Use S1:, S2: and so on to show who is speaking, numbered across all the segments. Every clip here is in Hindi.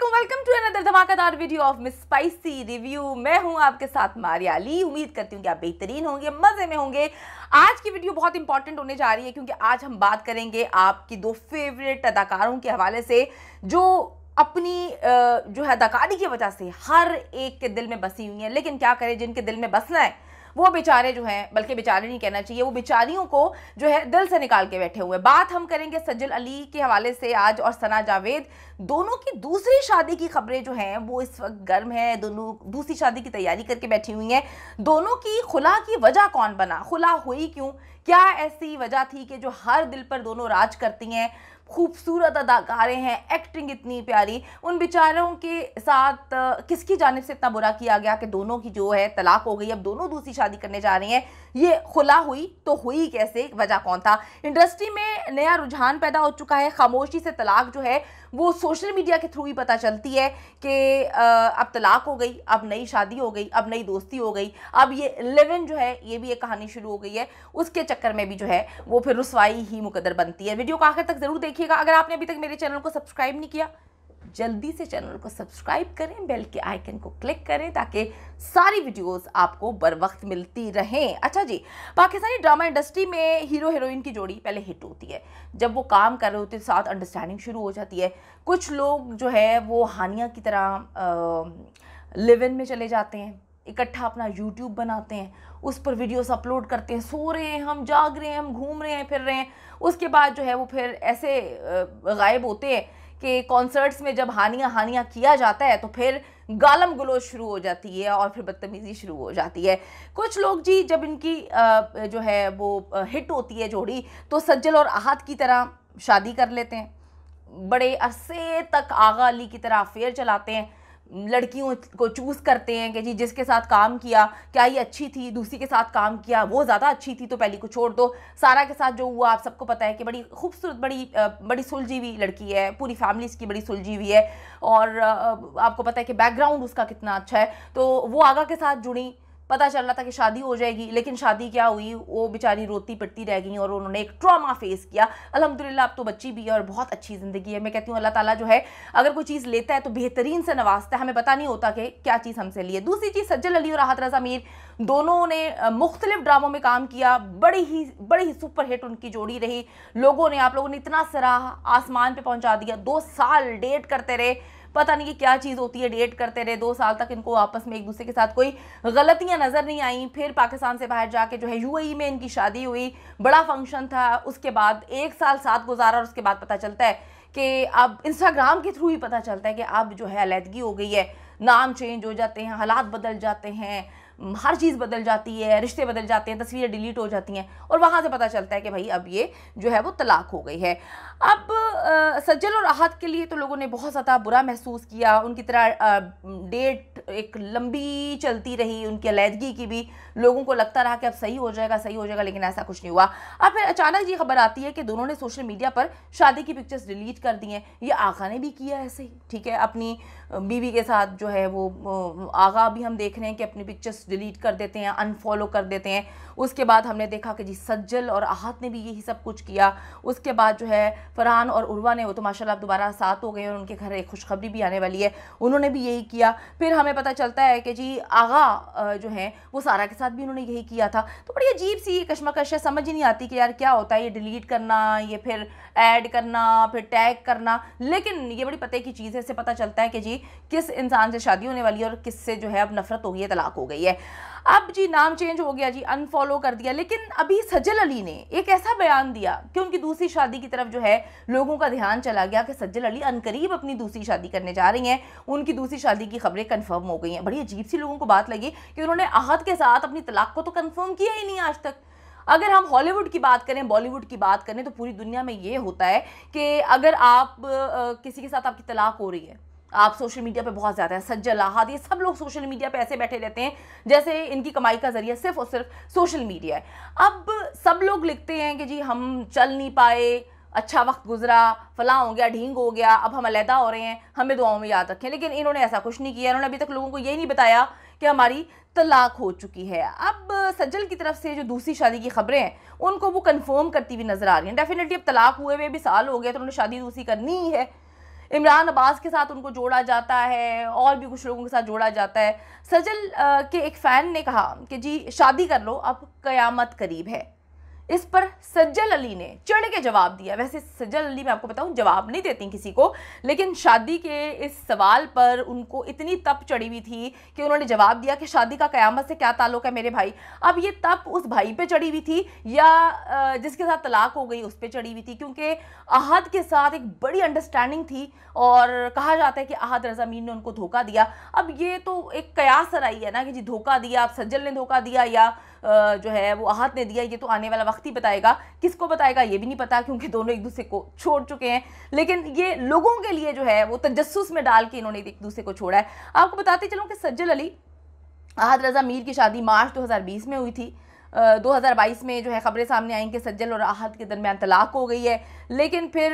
S1: वेलकम टू अनदर धमाकेदार video of Miss Spicy review मैं हूं आपके साथ मारिया अली उम्मीद करती हूं कि आप बेहतरीन होंगे मज़े में होंगे आज की वीडियो बहुत इंपॉर्टेंट होने जा रही है क्योंकि आज हम बात करेंगे आपकी दो फेवरेट अदाकारों के हवाले से जो अपनी जो है अदाकारी की वजह से हर एक के दिल में बसी हुई है लेकिन क्या करें जिनके दिल में बसना है वो बेचारे जो हैं बल्कि बेचारे नहीं कहना चाहिए वो बेचारियों को जो है दिल से निकाल के बैठे हुए बात हम करेंगे सज्जल अली के हवाले से आज और सना जावेद दोनों की दूसरी शादी की खबरें जो हैं वो इस वक्त गर्म है दोनों दूसरी शादी की तैयारी करके बैठी हुई हैं दोनों की खुला की वजह कौन बना खुला हुई क्यों क्या ऐसी वजह थी कि जो हर दिल पर दोनों राज करती हैं खूबसूरत अदाकारें हैं एक्टिंग इतनी प्यारी उन बेचारों के साथ किसकी जानब से इतना बुरा किया गया कि दोनों की जो है तलाक हो गई अब दोनों दूसरी शादी करने जा रही हैं ये खुला हुई तो हुई कैसे वजह कौन था इंडस्ट्री में नया रुझान पैदा हो चुका है खामोशी से तलाक जो है वो सोशल मीडिया के थ्रू ही पता चलती है कि अब तलाक हो गई अब नई शादी हो गई अब नई दोस्ती हो गई अब ये लेवन जो है ये भी एक कहानी शुरू हो गई है उसके चक्कर में भी जो है वो फिर रसवाई ही मुकदर बनती है वीडियो को आखिर तक ज़रूर देखिएगा अगर आपने अभी तक मेरे चैनल को सब्सक्राइब नहीं किया जल्दी से चैनल को सब्सक्राइब करें बेल के आइकन को क्लिक करें ताकि सारी वीडियोस आपको बर वक्त मिलती रहें अच्छा जी पाकिस्तानी ड्रामा इंडस्ट्री में हीरो हीरोइन की जोड़ी पहले हिट होती है जब वो काम कर रहे होते हैं साथ अंडरस्टैंडिंग शुरू हो जाती है कुछ लोग जो है वो हानिया की तरह लिव इन में चले जाते हैं इकट्ठा अपना यूट्यूब बनाते हैं उस पर वीडियोस अपलोड करते हैं सो रहे हैं हम जाग रहे हैं हम घूम रहे हैं फिर रहे हैं उसके बाद जो है वो फिर ऐसे गायब होते हैं कि कॉन्सर्ट्स में जब हानिया हानिया किया जाता है तो फिर गालम गलोच शुरू हो जाती है और फिर बदतमीज़ी शुरू हो जाती है कुछ लोग जी जब इनकी जो है वो हिट होती है जोड़ी तो सज्जल और आहत की तरह शादी कर लेते हैं बड़े अरसे तक आगा अली की तरह अफेयर चलाते हैं लड़कियों को चूज़ करते हैं कि जी जिसके साथ काम किया क्या ये अच्छी थी दूसरी के साथ काम किया वो ज़्यादा अच्छी थी तो पहली को छोड़ दो सारा के साथ जो हुआ आप सबको पता है कि बड़ी खूबसूरत बड़ी बड़ी सुलझी हुई लड़की है पूरी फैमिली इसकी बड़ी सुलझी हुई है और आपको पता है कि बैकग्राउंड उसका कितना अच्छा है तो वो आगा के साथ जुड़ी पता चल रहा था कि शादी हो जाएगी लेकिन शादी क्या हुई वो बेचारी रोती पिटती रह गई और उन्होंने एक ट्रामा फेस किया अलहमदिल्ला अब तो बच्ची भी है और बहुत अच्छी ज़िंदगी है मैं कहती हूँ अल्लाह ताला जो है अगर कोई चीज़ लेता है तो बेहतरीन से नवाजता है हमें पता नहीं होता कि क्या चीज़ हमसे लिए दूसरी चीज़ सज्जल अली और राहत रजा मीर दोनों ने मुख्तलिफ ड्रामों में काम किया बड़ी ही बड़ी ही सुपरहिट उनकी जोड़ी रही लोगों ने आप लोगों ने इतना सराह आसमान पर पहुँचा दिया दो साल डेट करते रहे पता नहीं कि क्या चीज़ होती है डेट करते रहे दो साल तक इनको आपस में एक दूसरे के साथ कोई गलतियाँ नज़र नहीं आई फिर पाकिस्तान से बाहर जाके जो है यूएई e में इनकी शादी हुई बड़ा फंक्शन था उसके बाद एक साल साथ गुजारा और उसके बाद पता चलता है कि अब इंस्टाग्राम के थ्रू ही पता चलता है कि अब जो है अलीहदगी हो गई है नाम चेंज हो जाते हैं हालात बदल जाते हैं हम्म, हर चीज़ बदल जाती है रिश्ते बदल जाते हैं तस्वीरें डिलीट हो जाती हैं और वहाँ से पता चलता है कि भाई अब ये जो है वो तलाक हो गई है अब आ, सज्जल और राहत के लिए तो लोगों ने बहुत ज़्यादा बुरा महसूस किया उनकी तरह डेट एक लंबी चलती रही उनकी अलीदगी की भी लोगों को लगता रहा कि अब सही हो जाएगा सही हो जाएगा लेकिन ऐसा कुछ नहीं हुआ अब फिर अचानक ये खबर आती है कि दोनों ने सोशल मीडिया पर शादी की पिक्चर्स डिलीट कर दी हैं ये आका ने भी किया ऐसे ही ठीक है अपनी बीवी के साथ जो है वो आगा भी हम देख रहे हैं कि अपनी पिक्चर्स डिलीट कर देते हैं अनफॉलो कर देते हैं उसके बाद हमने देखा कि जी सज्जल और आहत ने भी यही सब कुछ किया उसके बाद जो है फरहान और उर्वा ने वो तो माशाल्लाह दोबारा साथ हो गए और उनके घर एक खुशखबरी भी आने वाली है उन्होंने भी यही किया फिर हमें पता चलता है कि जी आगा जो है वो सारा के साथ भी उन्होंने यही किया था तो बड़ी अजीब सी ये कश्मकश है समझ ही नहीं आती कि यार क्या होता है ये डिलीट करना ये फिर ऐड करना फिर टैग करना लेकिन ये बड़ी पते की चीज़ है इससे पता चलता है कि जी किस इंसान से शादी होने वाली है और किससे जो है अब नफरत हो गई है तलाक हो गई है अब जी नाम चेंज हो गया जी अनफॉलो कर दिया लेकिन अभी सज्जल अली ने एक ऐसा बयान दिया कि उनकी दूसरी शादी की तरफ जो है लोगों का ध्यान चला गया कि सज्जल अली अनकरीब अपनी दूसरी शादी करने जा रही हैं उनकी दूसरी शादी की खबरें कंफर्म हो गई हैं बड़ी अजीब सी लोगों को बात लगी कि उन्होंने आहत के साथ अपनी तलाक को तो कन्फर्म किया ही नहीं आज तक अगर हम हॉलीवुड की बात करें बॉलीवुड की बात करें तो पूरी दुनिया में ये होता है कि अगर आप किसी के साथ आपकी तलाक हो रही है आप सोशल मीडिया पे बहुत ज़्यादा है सज्जल आहद ये सब लोग सोशल मीडिया पे ऐसे बैठे रहते हैं जैसे इनकी कमाई का ज़रिया सिर्फ और सिर्फ सोशल मीडिया है अब सब लोग लिखते हैं कि जी हम चल नहीं पाए अच्छा वक्त गुजरा फला हो गया ढींग हो गया अब हम अलहदा हो रहे हैं हमें दुआओं में याद रखें लेकिन इन्होंने ऐसा कुछ नहीं किया इन्होंने अभी तक लोगों को ये नहीं बताया कि हमारी तलाक हो चुकी है अब सज्जल की तरफ से जो दूसरी शादी की खबरें हैं उनको वो कन्फर्म करती हुई नज़र आ रही हैं डेफिनेटली अब तलाक हुए हुए भी साल हो गया तो उन्होंने शादी दूसरी करनी ही है इमरान अब्बास के साथ उनको जोड़ा जाता है और भी कुछ लोगों के साथ जोड़ा जाता है सजल के एक फ़ैन ने कहा कि जी शादी कर लो अब क़यामत करीब है इस पर सज्जल अली ने चढ़ के जवाब दिया वैसे सज्जल अली मैं आपको बताऊं जवाब नहीं देती किसी को लेकिन शादी के इस सवाल पर उनको इतनी तप चढ़ी हुई थी कि उन्होंने जवाब दिया कि शादी का क़यामत से क्या ताल्लुक है मेरे भाई अब ये तप उस भाई पे चढ़ी हुई थी या जिसके साथ तलाक हो गई उस पर चढ़ी हुई थी क्योंकि अहद के साथ एक बड़ी अंडरस्टैंडिंग थी और कहा जाता है कि अहद रजामीन ने उनको धोखा दिया अब ये तो एक कयास आई है ना कि जी धोखा दिया अब सज्जल ने धोखा दिया या जो है वो आहत ने दिया ये तो आने वाला वक्त ही बताएगा किसको बताएगा ये भी नहीं पता क्योंकि दोनों एक दूसरे को छोड़ चुके हैं लेकिन ये लोगों के लिए जो है वो तजस्स में डाल के इन्होंने एक दूसरे को छोड़ा है आपको बताते चलूँ कि सज्जल अली आहद रजा मीर की शादी मार्च 2020 में हुई थी 2022 में जो है ख़बरें सामने आई कि सज्जल और आहत के दरमियान तलाक हो गई है लेकिन फिर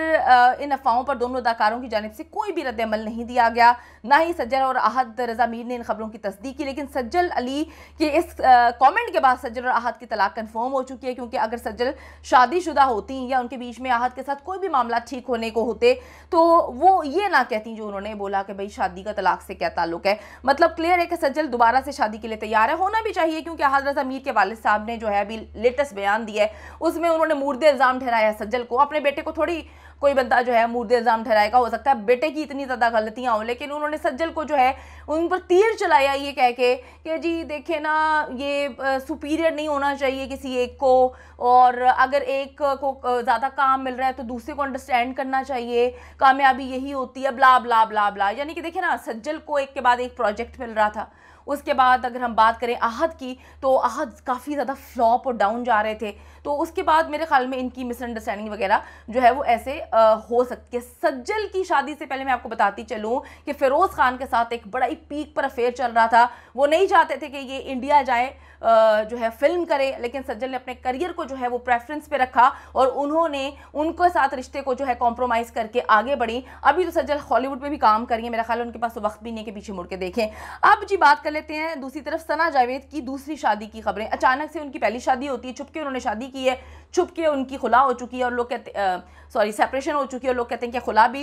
S1: इन अफवाहों पर दोनों अदाकारों की जानब से कोई भी रद्दमल नहीं दिया गया ना ही सज्जल और आहत रजा मीर ने इन खबरों की तस्दीक की लेकिन सज्जल अली के इस कमेंट के बाद सज्जल और आहत की तलाक कन्फर्म हो चुकी है क्योंकि अगर सज्जल शादीशुदा होती या उनके बीच में आहत के साथ कोई भी मामला ठीक होने को होते तो वो ये ना कहती जो उन्होंने बोला कि भाई शादी का तलाक से क्या ताल्लुक है मतलब क्लियर है कि सज्जल दोबारा से शादी के लिए तैयार है होना भी चाहिए क्योंकि आहत रजा मीर के वालद साहब ने जो है अभी लेटेस्ट बयान दिया है उसमें उन्होंने मुर्दे इल्ज़ाम ठहराया सज्जल को अपने बेटे को थोड़ी कोई बंदा जो है मुर्दे इल्ज़ाम ठहराएगा हो सकता है बेटे की इतनी ज़्यादा गलतियाँ हों लेकिन उन्होंने सज्जल को जो है उन पर तीर चलाया ये कह के कि जी देखे ना ये सुपीरियर नहीं होना चाहिए किसी एक को और अगर एक को ज़्यादा काम मिल रहा है तो दूसरे को अंडरस्टैंड करना चाहिए कामयाबी यही होती है ब्ला ब्ला ब्ला ब्ला यानी कि देखे ना सज्जल को एक के बाद एक प्रोजेक्ट मिल रहा था उसके बाद अगर हम बात करें अहद की तो अहद काफ़ी ज़्यादा फ्लॉप और डाउन जा रहे थे तो उसके बाद मेरे ख्याल में इनकी मिसअंडरस्टैंडिंग वगैरह जो है वो ऐसे हो सकती है सज्जल की शादी से पहले मैं आपको बताती चलूँ कि फ़िरोज़ खान के साथ एक बड़ा ही पीक पर अफेयर चल रहा था वो नहीं चाहते थे कि ये इंडिया जाए जो है फिल्म करे लेकिन सज्जल ने अपने करियर को जो है वो प्रेफरेंस पे रखा और उन्होंने उनको साथ रिश्ते को जो है कॉम्प्रोमाइज़ करके आगे बढ़ी अभी तो सज्जल हॉलीवुड में भी काम करिए मेरा ख्याल उनके पास वक्त भी नहीं के पीछे मुड़ के देखें अब जी बात कर लेते हैं दूसरी तरफ सना जावेद की दूसरी शादी की खबरें अचानक से उनकी पहली शादी होती है छुपके उन्होंने शादी की है छुपके उनकी खुला हो चुकी है और लोग कहते सॉरी सेपरेशन हो चुकी है और लोग कहते हैं कि खुला भी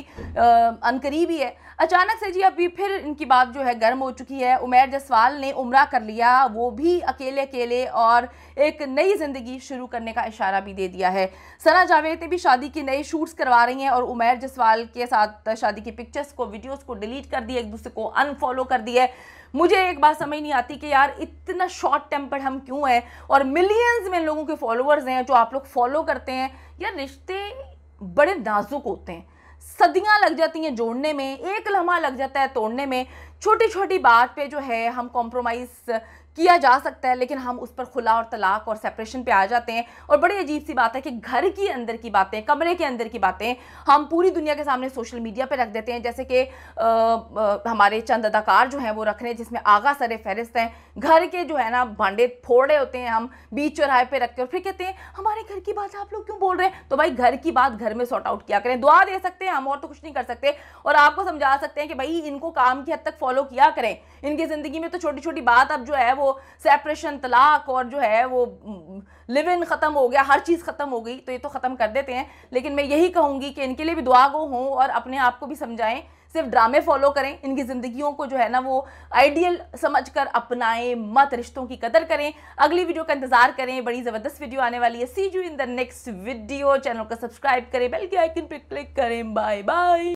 S1: अनकरीब ही है अचानक से जी अभी फिर इनकी बात जो है गर्म हो चुकी है उमेर जसवाल ने उम्र कर लिया वो भी अकेले अकेले और एक नई ज़िंदगी शुरू करने का इशारा भी दे दिया है सना जावेद ने भी शादी के नए शूट्स करवा रही हैं और उमेर जसवाल के साथ शादी की पिक्चर्स को वीडियोज़ को डिलीट कर दिए एक दूसरे को अनफॉलो कर दिया मुझे एक बात समझ नहीं आती कि यार इतना शॉर्ट टेम्पर्ड हम क्यों हैं और मिलियंस में लोगों के फॉलोअर्स हैं जो आप लोग फॉलो करते हैं यार रिश्ते बड़े नाजुक होते हैं सदियां लग जाती हैं जोड़ने में एक लम्हा लग जाता है तोड़ने में छोटी छोटी बात पे जो है हम कॉम्प्रोमाइज़ किया जा सकता है लेकिन हम उस पर खुला और तलाक और सेपरेशन पे आ जाते हैं और बड़ी अजीब सी बात है कि घर के अंदर की बातें कमरे के अंदर की बातें हम पूरी दुनिया के सामने सोशल मीडिया पर रख देते हैं जैसे कि हमारे चंद अदाकार जो हैं वो रख रहे हैं जिसमें आगा सर फहरिस्त हैं घर के जो है ना भांडे फोड़े होते हैं हम बीच चौराहे पर रख के और फिर कहते हैं हमारे घर की बात आप लोग क्यों बोल रहे हैं तो भाई घर की बात घर में सॉर्ट आउट किया करें दुआ दे सकते हैं हम और तो कुछ नहीं कर सकते और आपको समझा सकते हैं कि भाई इनको काम की हद तक फॉलो किया करें इनकी ज़िंदगी में तो छोटी छोटी बात अब जो है वो वो सेपरेशन तलाक और जो है वो लिव इन ख़त्म हो गया हर चीज़ ख़त्म हो गई तो ये तो ख़त्म कर देते हैं लेकिन मैं यही कहूँगी कि इनके लिए भी दुआ गो हों और अपने आप को भी समझाएं सिर्फ ड्रामे फॉलो करें इनकी ज़िंदगियों को जो है ना वो आइडियल समझकर अपनाएं मत रिश्तों की कदर करें अगली वीडियो का इंतजार करें बड़ी ज़बरदस्त वीडियो आने वाली है see you in the next video channel को सब्सक्राइब करें बेल के आइकन पर क्लिक करें बाय बाय